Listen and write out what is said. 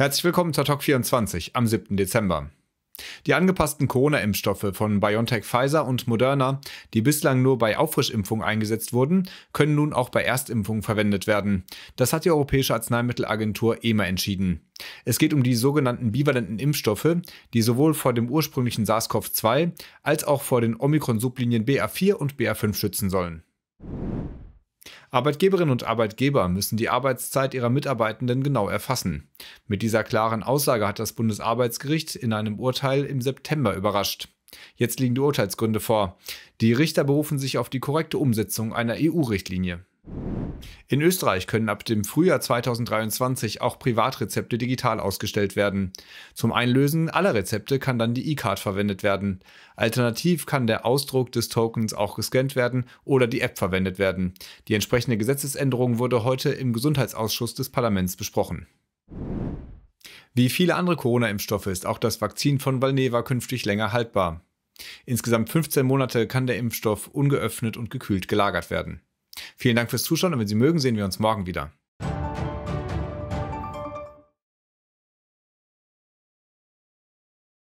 Herzlich willkommen zur Talk 24 am 7. Dezember. Die angepassten Corona-Impfstoffe von BioNTech Pfizer und Moderna, die bislang nur bei Auffrischimpfungen eingesetzt wurden, können nun auch bei Erstimpfungen verwendet werden. Das hat die Europäische Arzneimittelagentur EMA entschieden. Es geht um die sogenannten bivalenten Impfstoffe, die sowohl vor dem ursprünglichen SARS-CoV-2 als auch vor den Omikron-Sublinien BA4 und BA5 schützen sollen. Arbeitgeberinnen und Arbeitgeber müssen die Arbeitszeit ihrer Mitarbeitenden genau erfassen. Mit dieser klaren Aussage hat das Bundesarbeitsgericht in einem Urteil im September überrascht. Jetzt liegen die Urteilsgründe vor. Die Richter berufen sich auf die korrekte Umsetzung einer EU-Richtlinie. In Österreich können ab dem Frühjahr 2023 auch Privatrezepte digital ausgestellt werden. Zum Einlösen aller Rezepte kann dann die E-Card verwendet werden. Alternativ kann der Ausdruck des Tokens auch gescannt werden oder die App verwendet werden. Die entsprechende Gesetzesänderung wurde heute im Gesundheitsausschuss des Parlaments besprochen. Wie viele andere Corona-Impfstoffe ist auch das Vakzin von Valneva künftig länger haltbar. Insgesamt 15 Monate kann der Impfstoff ungeöffnet und gekühlt gelagert werden. Vielen Dank fürs Zuschauen und wenn Sie mögen, sehen wir uns morgen wieder.